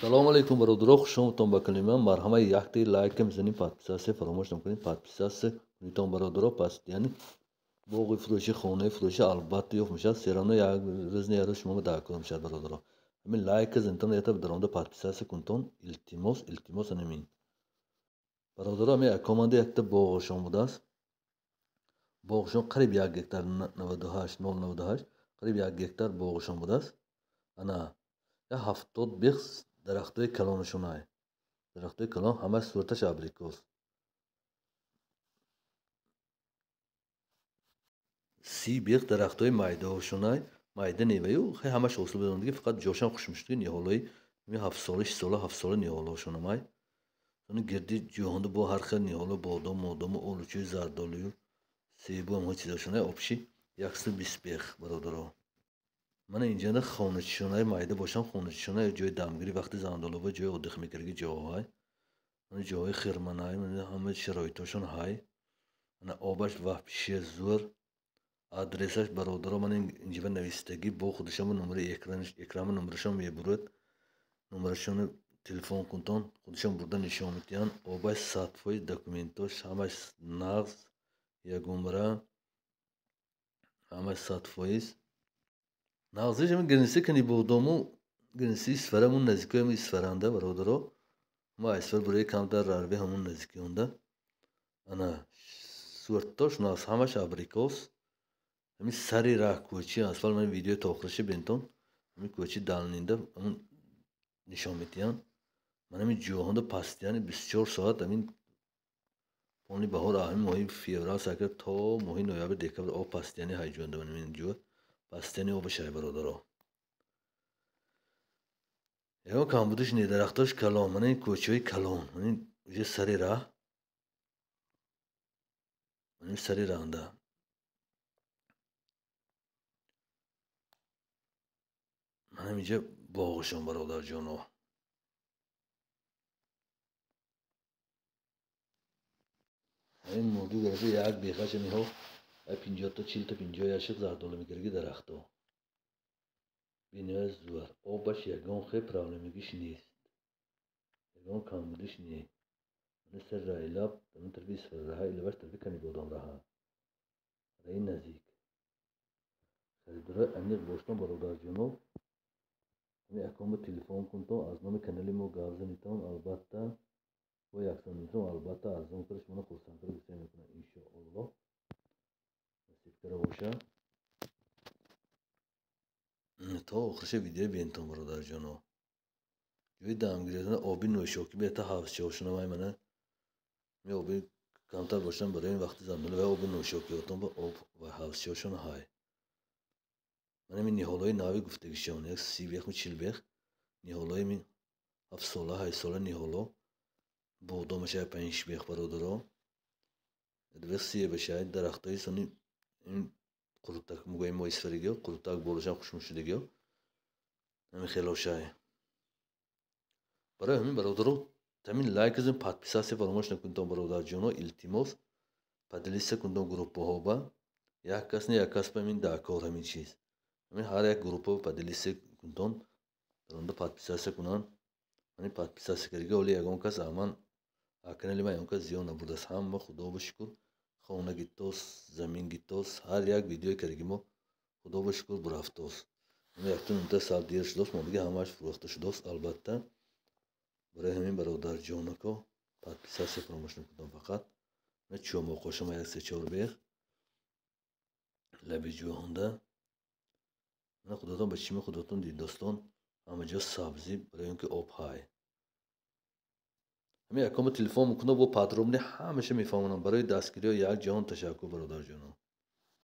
салому алейкум бародарон хушомадтон ба канали ман марҳама якти лайка мизанин подписаса фаромӯш намкунед подписаса кунитон бародаро пас яъне боғи фурӯши хонаи фурӯши албатта ёфт мешавад серано як рӯз неяро шумо дакор мешавад бародаро ҳамин лайка занитон ята даромада подписаса кунитон илтимос илтимос анамин бародаро ҳамин акоманда якта боғи шон будааст боғи шон қариб як гектар навадуҳашт мол навадуҳашт қариб як гектар боғи шон будааст ана ҳафтод бех дарахтои калонашонай дарахтои калон ҳама сурташ абрикос си бех дарахтои майдашонай майда неваю ҳамаш ҳосил бидонадиги фақат ҷошам хушмиштуги ниҳолои ҳафтсола шсола ҳафтсола ниҳолашонамай ан гирди ҷиҳонда бо ҳархел ниҳола бодом модому олучӯи зардолию себу ҳамои чизошонай обши яксу бис бех бародаро من اینجا نه خونه چشونه مایده باشم خونه چشونه یا جای دمگیری وقتی زندالو با جای ادخ میکرگی جاهای من جاهای خیرمان های من همه شرایطاشون های من آبش وحبشی زور адресаш бародаро ман инҷиба навистагӣ бо худашаму нумари экрама нумрашон мебуред нумрашон телефон кунтон худашон бурда нишон митиҳанд обаш сад фоиз документош ҳамаш нағз ягумра ҳамаш сад фоиз навзижами гирниси кани бодому гирниси исфарамун назикиоям исфаранда бародаро ма исфар бурае кам дар рарбе ҳамун назикионда ана суварташ нас ҳамаш абрикос ҳамин сари раҳ кӯчи асфал ман видеои тохираша бентон ҳамин кӯчи далнинда ҳамун нишон метиҳан ман ҳамин ҷуоҳонда пастиҳани бисчор соат ҳамин полни баҳор аҳми моҳи феврал сар кард то моҳи ноябр декабр о пастиҳани ҳайҷуанда ман ҳамин ҷуоҳ برو دارو یه کام بودش نی درختاش کلان منی کوچه های کلان منه سری را منی سری انده من اینجا باغشون برادر جانو این موضوع در یک بیخش هو 50 то 40 то 50 яшик зардоли мегирги дарахто бинияз зуар обаш ягон хе проблемагиш нест ягон камбудиш не ана сарра илаб дана тарби сарраҳа илабаш тарби канибодон раҳа раи назик харидорои аниқ боштон бародарҷонов ҳами акомро телефон кунтон аз номи канали мо гавзанитон албатта бо яксанитон албатта арзон кара шумона хурсандтар густ гирифтира боша то охирша видео биен то муродарҷоно ҷои дам гирифтана оби нӯшокӣ бета ҳавсчошуна вай мана оби камтар бошан барои ин вақти занбила вай оби нӯшокӣ отон ба об вай ҳавсчошуна ҳай мана ми ниҳолҳои нави гуфтагишон як си бехми чил бех ниҳолҳои ми ҳафтсола ҳайсола ниҳоло бодомашаа панҷ бех бародаро дбех сие башаа дарахтои сони қуруттак мугаи моисфаригио қуруттак болоша хушмушудигио ҳами хело шай барои ҳамин бародаро тамин лайкз подписасе фаромӯш накунтон бародарҷоно илтимос падлиса кунтон гуруппаҳо ба як кас не як кас бамин дакор ҳамин чиз ҳамин ҳар як гуруппа падлиса кунтон баронда подписаса кунанд ани подписаса каригӣ оле ягон кас аман акнали ма ягон кас зиён набурдааст ҳама худо ба шукр хонаги тос заминги тос ҳар як видеое кардаги мо худо ба шукр бурафтос яктунта салдир шудост мо диги ҳамааш фурӯхта шудост албатта барои ҳамин бародарҷонако подписатсия фаромӯш накудам фақат чиомо қошама як се чор бех лаби ҷуонда худотон ба чими худотон дидостон ҳамаҷо сабзӣ барои он ки об ҳай ҳамякома телефон мекунам бо патрубни ҳамеша мефаҳмонам барои дастгириё як ҷаҳон ташаккур бародарҷоном